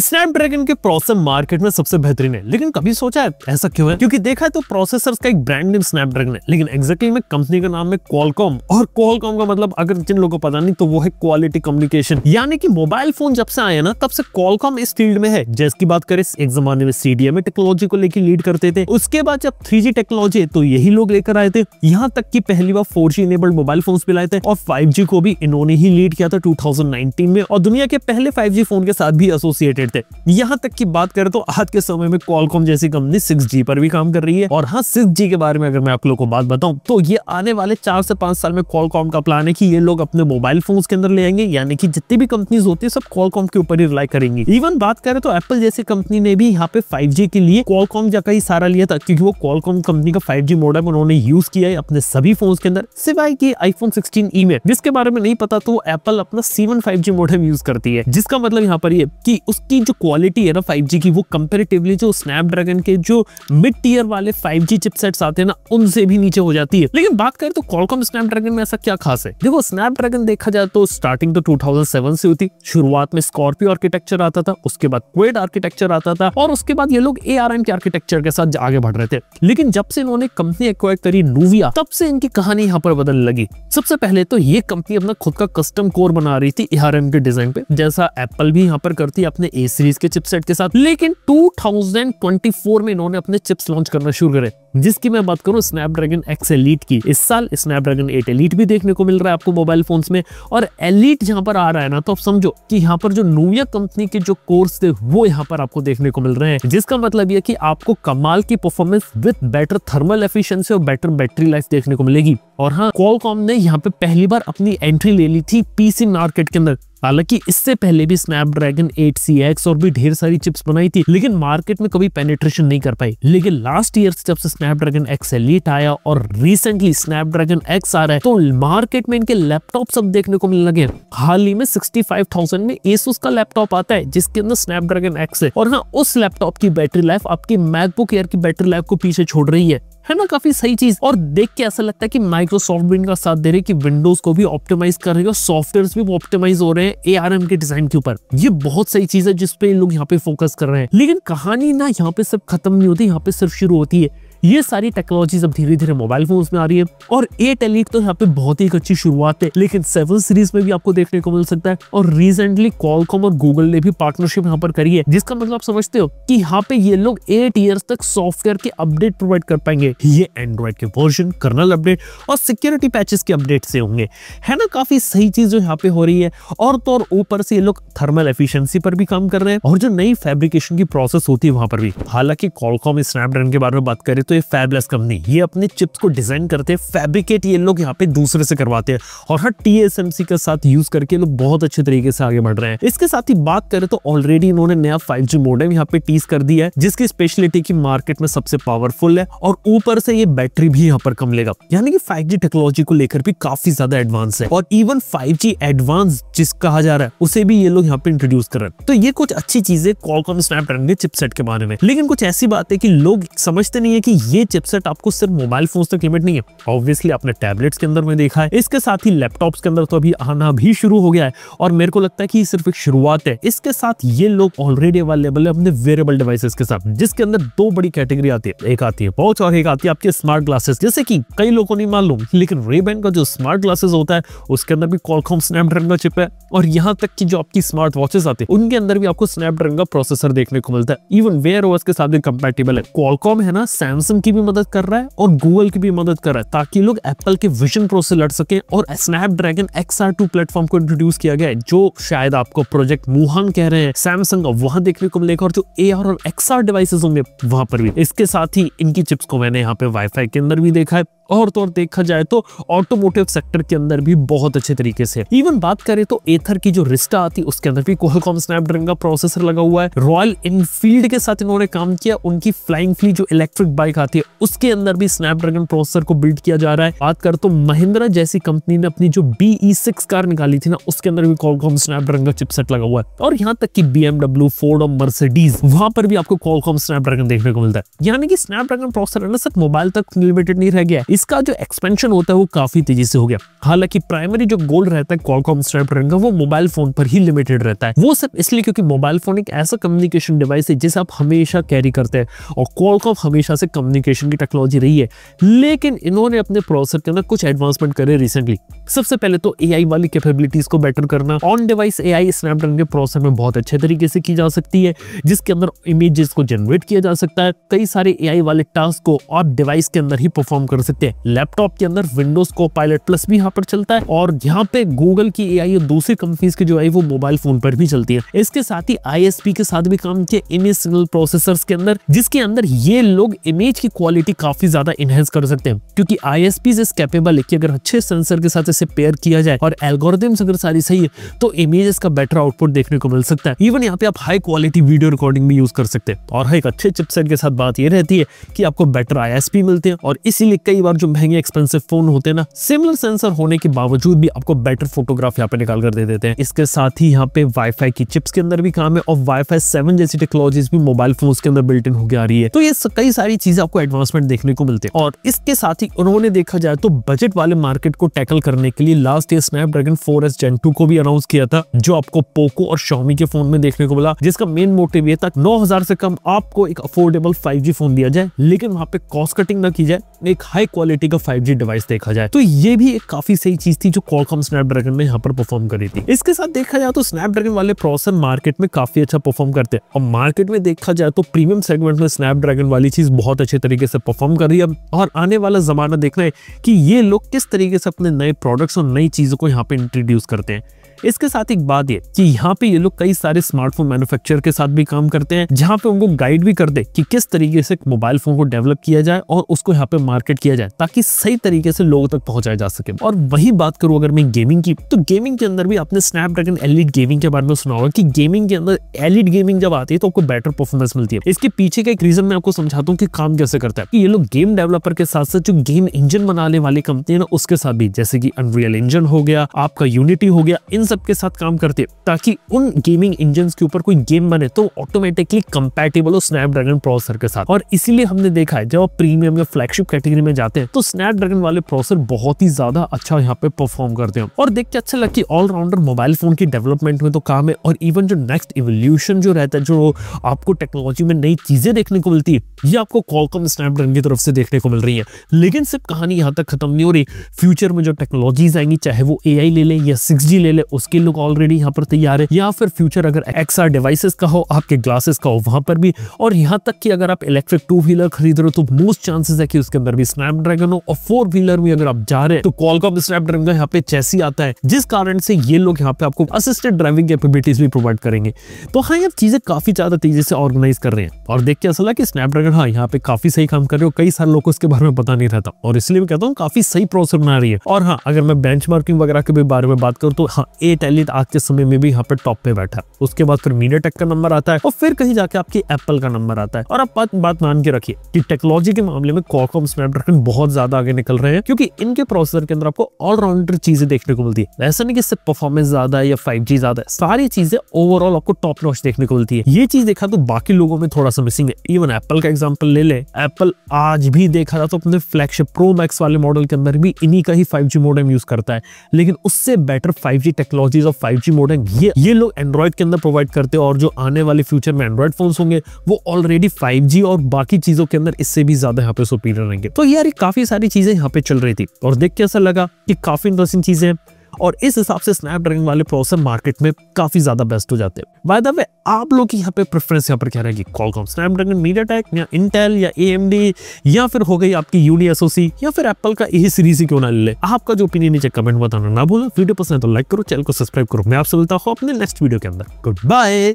Snapdragon के processor market में सबसे बेहतरीन है लेकिन कभी सोचा है ऐसा क्यों है क्योंकि देखा है तो प्रोसेसर का एक ब्रांड नेम स्नैपड्रैगन है लेकिन एक्जेक्टली में कंपनी का नाम है कॉलकॉम और कॉलकॉम का मतलब अगर जिन लोगों को पता नहीं तो वो है क्वालिटी कम्युनिकेशन यानी कि मोबाइल फोन जब से आया ना तब से कॉलकॉम इस फील्ड में है जैसकी बात करें एक जमाने में सीडीएमए टेक्नोलॉजी को लेकर लीड करते थे उसके बाद जब थ्री टेक्नोलॉजी तो यही लोग लेकर आए थे यहाँ तक की पहली बार फोर इनेबल्ड मोबाइल फोन भी लाए थे और फाइव को भी इन्होंने ही लीड किया था टू में और दुनिया के पहले फाइव फोन के साथ भी एसोसिएटेड थे यहाँ तक की बात करें तो आज के समय में कॉलकॉम जैसी कंपनी सिक्स पर भी काम कर रही है और हाँ सिक्स के बारे में अगर मैं आप लोग को बात बताऊँ तो ये आने वाले चार से पांच साल में कॉलकॉम का प्लान है की ये लोग अपने मोबाइल फोन के अंदर ले आएंगे यानी कि जितनी भी कंपनीज होती है सब कॉलकॉम के ऊपर ही रिलाई करेंगी इवन बात करें तो एप्पल जैसी कंपनी ने भी यहाँ पे फाइव के लिए कॉलकॉम जगह ही सारा लिया था क्योंकि वो कॉलकॉम कंपनी का फाइव मॉडल उन्होंने यूज किया है अपने सभी फोन के अंदर सिवाय की आईफोन सिक्सटीन ई में जिसके बारे में नहीं पता तो एप्पल अपना C one five G model use करती है जिसका मतलब यहाँ पर ये कि उसकी की जो क्वालिटी है ना 5G की वो कंपेरेटिवली जो स्नैपड्रैगन के जो मिड टीयर वाले फाइव जी चिपसेट्स आते हैं ना उनसे भी नीचे हो जाती है लेकिन बात करें तो कॉलकॉम स्नैपड्रैगन में ऐसा क्या खास है देखो स्नैपड्रैगन देखा जाए तो स्टार्टिंग तो 2007 से होती शुरुआत में स्कॉर्पियो आर्किटेक्चर आता था उसके बाद क्वेड आर्किटेक्चर आता था और उसके बाद ये लोग ए के आर्किटेक्चर के साथ आगे बढ़ रहे थे लेकिन जब से इन्होंने कंपनी एक्वायर करी नूविया तब से इनकी कहानी यहाँ पर बदल लगी सबसे पहले तो ये कंपनी अपना खुद का कस्टम कोर बना रही थी ए के डिजाइन पे जैसा एप्पल भी यहाँ पर करती है अपने ए सीरीज के चिपसेट के साथ लेकिन 2024 में इन्होंने अपने चिप्स लॉन्च करना शुरू करे जिसकी मैं बात करूं स्नैपड्रैगन एक्स एलिट की इस साल स्नैपड्रैगन 8 एलिट भी देखने को मिल रहा है आपको मोबाइल फोन्स में और एलिट जहां पर आ रहा है ना तो आप समझो कि यहाँ पर जो नोविया कंपनी के जो कोर्स थे वो यहाँ पर आपको देखने को मिल रहे हैं जिसका मतलब यह कि आपको कमाल की performance with better thermal efficiency और बेटर बैटरी लाइफ देखने को मिलेगी और हाँ कॉलकॉम ने यहाँ पे पहली बार अपनी एंट्री ले ली थी पीसी मार्केट के अंदर हालांकि इससे पहले भी स्नैपड्रैगन 8cx और भी ढेर सारी चिप्स बनाई थी लेकिन मार्केट में कभी पेनिट्रेशन नहीं कर पाई लेकिन लास्ट ईयर जब से स्नैपड्रैगन एक्स एलिट आया और रिसेंटली स्नैपड्रैगन एक्स आ रहा है तो मार्केट में इनके लैपटॉप सब देखने को मिलने लगे हाल ही में सिक्सटी में एसूस का लैपटॉप आता है जिसके अंदर स्नैपड्रैगन एक्स है और हाँ उस लैपटॉप की बैटरी लाइफ आपकी मैकबुक एयर की बैटरी लाइफ को पीछे छोड़ रही है है ना काफी सही चीज और देख के ऐसा लगता है कि माइक्रोसॉफ्ट भी इनका साथ दे रहे कि विंडोज को भी ऑप्टिमाइज कर रहे हैं और सॉफ्टवेयर भी ऑप्टिमाइज हो रहे हैं एआरएम के डिजाइन के ऊपर ये बहुत सही चीज है जिसपे इन लोग यहाँ पे फोकस कर रहे हैं लेकिन कहानी ना यहाँ पे सब खत्म नहीं होती यहाँ पे सिर्फ शुरू होती है ये सारी टेक्नोलॉजी अब धीरे धीरे मोबाइल फोन में आ रही है और एट एलिट तो यहाँ पे बहुत ही अच्छी शुरुआत है लेकिन सेवन सीरीज में भी आपको देखने को मिल सकता है और रिसेंटली कॉलकॉम और गूगल ने भी पार्टनरशिप यहाँ पर करी है जिसका मतलब आप समझते हो कि यहाँ पे ये लोग एट ईयर्स तक सॉफ्टवेयर के अपडेट प्रोवाइड कर पाएंगे ये एंड्रॉइड के वर्जन कर्नल अपडेट और सिक्योरिटी पैचेस के अपडेट से होंगे है ना काफी सही चीज जो यहाँ पे हो रही है और तो और ऊपर से ये लोग थर्मल एफिशिएंसी पर भी काम कर रहे हैं और जो नई फैब्रिकेशन की प्रोसेस होती है वहां पर भी हालांकि कॉलकॉम स्नैपड्रैगन के बारे में बात करें तो ये फैबलेस कंपनी ये अपने चिप्स को डिजाइन करते हैं फैब्रिकेट ये लोग यहाँ पे दूसरे से करवाते हैं और हर टी के साथ यूज करके लोग बहुत अच्छे तरीके से आगे बढ़ रहे हैं इसके साथ ही बात करें तो ऑलरेडी इन्होंने नया फाइव जी मॉडल यहाँ पे टीस कर दिया है जिसकी स्पेशलिटी की मार्केट में सबसे पावरफुल है और ऊपर से ये बैटरी भी यहाँ पर कम लेगा यानी कि फाइव टेक्नोलॉजी को लेकर भी काफी ज्यादा एडवांस है और इवन फाइव एडवांस जिस कहा जा रहा है उसे भी ये लोग यहाँ पे इंट्रोड्यूस कर रहे हैं तो ये कुछ अच्छी चीजें कॉलकॉम स्नैपड्रैगन के चिपसेट के बारे में लेकिन कुछ ऐसी बात है कि लोग समझते नहीं है कि ये चिपसेट आपको सिर्फ मोबाइल फोन तक लिमिट नहीं है ऑब्वियसली आपने टैबलेट्स के अंदर में देखा है इसके साथ ही लैपटॉप्स के अंदर तो अभी आना भी शुरू हो गया है और मेरे को लगता है कि सिर्फ एक शुरुआत है इसके साथ ये लोग ऑलरेडी अवेलेबल है अपने वेरेबल डिवाइसेस के साथ जिसके अंदर दो बड़ी कैटेगरी आती है एक आती है पॉच और एक आती है आपके स्मार्ट ग्लासेस जैसे कि कई लोगों ने मालूम लेकिन रेबेन का जो स्मार्ट ग्लासेस होता है उसके अंदर भी कॉलकॉम स्नैपड्रैगन का चिप है और यहाँ तक कि जो आपकी स्मार्ट वॉचेस आते हैं उनके अंदर भी आपको स्नैपड्रैगन का प्रोसेसर देखने को मिलता है इवन वेयर के साथ भी कंपेटेबल है कॉलकॉम है ना सैमसंग सैमसंग की भी मदद कर रहा है और गूगल की भी मदद कर रहा है ताकि लोग एप्पल के विजन प्रो से लड़ सके और dragon X R two platform को इंट्रोड्यूस किया गया है जो शायद आपको प्रोजेक्ट मुहान कह रहे हैं सैमसंग वहां देखने को मिलेगा और जो ए और एक्स आर डिवाइसेज होंगे वहां पर भी इसके साथ ही इनकी चिप्स को मैंने यहाँ पे वाईफाई के अंदर भी देखा है और तो और देखा जाए तो ऑटोमोटिव सेक्टर के अंदर भी बहुत अच्छे तरीके से इवन बात करें तो एथर की जो रिस्टा आती उसके अंदर भी कोहलकॉम स्नैपड्रैगन का प्रोसेसर लगा हुआ है रॉयल इनफील्ड के साथ इन्होंने काम किया उनकी फ्लाइंग फ्ली जो इलेक्ट्रिक बाइक आती है उसके अंदर भी स्नैपड्रैगन प्रोसेसर को बिल्ड किया जा रहा है बात कर तो महिंद्रा जैसी कंपनी ने अपनी जो बीई कार e निकाली थी ना उसके अंदर भी कॉलकॉम स्नैपड्रैगन का चिपसेट लगा हुआ है और यहाँ तक कि बीएमडब्ल्यू फोर्ड और मर्सिडीज वहां पर भी आपको कॉलकॉम स्नैपड्रैगन देखने को मिलता है यानी कि स्नैपड्रैगन प्रोसेसर सिर्फ मोबाइल तक लिमिटेड नहीं रह गया इसका जो एक्सपेंशन होता है वो काफ़ी तेजी से हो गया हालांकि प्राइमरी जो गोल रहता है कॉलकॉम स्नैपड्रैगन का वो मोबाइल फोन पर ही लिमिटेड रहता है वो सब इसलिए क्योंकि मोबाइल फोन एक ऐसा कम्युनिकेशन डिवाइस है जिसे आप हमेशा कैरी करते हैं और कॉलकॉम हमेशा से कम्युनिकेशन की टेक्नोलॉजी रही है लेकिन इन्होंने अपने प्रोसेसर के अंदर कुछ एडवांसमेंट करे रिसेंटली सबसे पहले तो ए वाली कैपेबिलिटीज को बेटर करना on device A I Snapdragon के प्रोसेसर में बहुत अच्छे तरीके से की जा सकती है जिसके अंदर इमेजेस को जनरेट किया जा सकता है कई सारे ए वाले टास्क को आप डिवाइस के अंदर ही परफॉर्म कर सकते हैं है लैपटॉप के अंदर विंडोज को पायलट प्लस भी यहाँ पर चलता है और यहाँ पे गूगल की ए और दूसरी कंपनीज की जो आई वो मोबाइल फोन पर भी चलती है इसके साथ ही आई के साथ भी काम किया इमेज सिग्नल प्रोसेसर के अंदर जिसके अंदर ये लोग इमेज की क्वालिटी काफी ज्यादा इनहेंस कर सकते हैं क्योंकि आई इस कैपेबल है कि अगर अच्छे सेंसर के साथ इसे पेयर किया जाए और एल्गोरिदम्स अगर सारी सही है तो इमेजेस का बेटर आउटपुट देखने को मिल सकता है इवन यहाँ पे आप हाई क्वालिटी वीडियो रिकॉर्डिंग भी यूज कर सकते हैं और हाँ, एक अच्छे चिपसेट के साथ बात यह रहती है कि आपको बेटर आई मिलते हैं और इसीलिए कई बार जो महंगे एक्सपेंसिव फोन होते हैं ना सिमिलर सेंसर होने के बावजूद भी आपको बेटर फोटोग्राफ यहाँ पे निकाल कर दे देते हैं इसके साथ ही यहाँ पे वाईफाई की चिप्स के अंदर भी काम है और वाईफाई सेवन जैसी टेक्नोलॉजी भी मोबाइल फोन के अंदर बिल्ट इन होकर आ रही है तो ये कई सारी चीजें आपको एडवांसमेंट देखने को मिलते हैं और इसके साथ ही उन्होंने देखा जाए तो बजट वाले मार्केट को टैकल करने के लिए last year Snapdragon four S gen two को भी अनाउंस किया था जो आपको पोको और शॉमी के फोन में देखने को मिला जिसका मेन मोटिव ये था नौ हजार से कम आपको एक अफोर्डेबल फाइव फोन दिया जाए लेकिन वहां पे कॉस्ट कटिंग ना की जाए एक हाई क्वालिटी का 5G डिवाइस देखा जाए तो ये भी एक काफी सही चीज थी जो कॉलकॉम स्नैपड्रैगन में यहाँ पर परफॉर्म करी थी इसके साथ देखा जाए तो स्नैपड्रैगन वाले प्रोसेसर मार्केट में काफी अच्छा परफॉर्म करते हैं और मार्केट में देखा जाए तो प्रीमियम सेगमेंट में स्नैपड्रैगन वाली चीज बहुत अच्छे तरीके से परफॉर्म कर रही है और आने वाला जमाना देखना है कि ये लोग किस तरीके से अपने नए प्रोडक्ट्स और नई चीजों को यहाँ पे इंट्रोड्यूस करते हैं इसके साथ एक बात ये कि यहाँ पे ये लोग कई सारे स्मार्टफोन मैन्युफैक्चरर के साथ भी काम करते हैं जहाँ पे उनको गाइड भी करते कि किस तरीके से मोबाइल फोन को डेवलप किया जाए और उसको यहाँ पे मार्केट किया जाए ताकि सही तरीके से लोगों तक पहुंचाया जा सके और वही बात करूँ अगर मैं गेमिंग की तो गेमिंग के अंदर भी आपने ड्रैगन एलिट गेमिंग के बारे में सुना होगा की गेमिंग के अंदर एलिड गेमिंग जब आती है तो आपको बेटर परफॉर्मेंस मिलती है इसके पीछे का एक रीजन मैं आपको समझाता हूँ कि काम कैसे करता है ये लोग गेम डेवलपर के साथ साथ जो गेम इंजन बनाने वाली कंपनी है ना उसके साथ भी जैसे कि अनरियल इंजन हो गया आपका यूनिटी हो गया इन सब के साथ काम करती है ताकि उन गेमिंग इंजन के ऊपर कोई गेम बने तो ऑटोमेटिकली कंपेटेबल हो स्नैपड्रैगन प्रोसेसर के साथ और इसीलिए हमने देखा है जब आप प्रीमियम या फ्लैगशिप कैटेगरी में जाते हैं तो स्नैपड्रैगन वाले प्रोसेसर बहुत ही ज्यादा अच्छा यहाँ पे परफॉर्म करते हैं और देख के अच्छा लगता है ऑलराउंडर मोबाइल फोन की डेवलपमेंट में तो काम है और इवन जो नेक्स्ट इवोल्यूशन जो रहता है जो आपको टेक्नोलॉजी में नई चीजें देखने को मिलती है ये आपको कॉलकॉम स्नैपड्रैगन की तरफ से देखने को मिल रही है लेकिन सिर्फ कहानी यहाँ तक खत्म नहीं हो रही फ्यूचर में जो टेक्नोलॉजीज आएंगी चाहे वो ए ले लें या सिक्स ले लें उसकी लुक ऑलरेडी यहाँ पर तैयार है या फिर फ्यूचर अगर एक्स डिवाइसेस का हो आपके ग्लासेस का हो वहाँ पर भी और यहाँ तक कि अगर आप इलेक्ट्रिक टू व्हीलर खरीद रहे हो तो मोस्ट चांसेस है कि उसके अंदर भी स्नैपड्रैगन हो और फोर व्हीलर में अगर आप जा रहे हैं तो कॉलकॉम स्नैपड्रैगन का यहाँ पे चेसी आता है जिस कारण से ये लोग यहाँ पे आपको असिस्टेड ड्राइविंग कैपेबिलिटीज भी प्रोवाइड करेंगे तो हाँ ये चीजें काफी ज्यादा तेजी से ऑर्गेनाइज कर रहे हैं और देख के असल है कि स्नैप ड्रैगन हाँ यहाँ पे काफी सही काम कर रहे हो कई सारे लोग उसके बारे में पता नहीं रहता और इसलिए मैं कहता हूँ काफी सही प्रोसेस बना रही है और हाँ अगर मैं बेंच वगैरह के भी बारे में बात करूँ तो हाँ ए ये आज के समय में भी यहाँ पर टॉप पे बैठा है उसके बाद फिर मीडिया टेक का नंबर आता है और फिर कहीं जाके आपकी एप्पल का नंबर आता है और आप बात मान के रखिए कि टेक्नोलॉजी के मामले में कॉकॉम स्नैपड्रैगन बहुत ज्यादा आगे निकल रहे हैं क्योंकि इनके प्रोसेसर के अंदर आपको ऑलराउंडर चीजें देखने को मिलती है ऐसा नहीं कि सिर्फ परफॉर्मेंस ज्यादा है या फाइव ज्यादा है सारी चीजें ओवरऑल आपको टॉप नॉच देखने को मिलती है ये चीज देखा तो बाकी लोगों में थोड़ा सा मिसिंग है इवन एप्पल का एग्जाम्पल ले ले एप्पल आज भी देखा जाए तो अपने फ्लैगशिप प्रो मैक्स वाले मॉडल के अंदर भी इन्हीं का ही फाइव जी यूज करता है लेकिन उससे better five G technologies of five G modem ये ये लोग एंड्रॉइड के अंदर प्रोवाइड करते हैं और जो आने वाले फ्यूचर में एंड्रॉइड फोन होंगे वो ऑलरेडी फाइव और बाकी चीजों के अंदर इससे भी ज्यादा यहाँ पे सुपीरियर रहेंगे तो यार काफी सारी चीजें यहाँ पे चल रही थी और देख के ऐसा लगा कि काफी इंटरेस्टिंग चीजें और इस हिसाब से स्नैपड्रैगन वाले प्रोसेसर मार्केट में काफी ज्यादा बेस्ट हो जाते हैं बाय द वे आप लोग की यहाँ पे प्रेफरेंस यहाँ पर क्या रहेगी कॉलकॉम स्नैपड्रैगन मीडियाटेक या इंटेल या एएमडी या फिर हो गई आपकी यूडीएसओसी या फिर एप्पल का यही सीरीज ही क्यों ना ले आपका जो ओपिनियन नीचे कमेंट बताना ना भूलो वीडियो पसंद है तो लाइक करो चैनल को सब्सक्राइब करो मैं आपसे मिलता हूँ अपने नेक्स्ट वीडियो के अंदर गुड बाय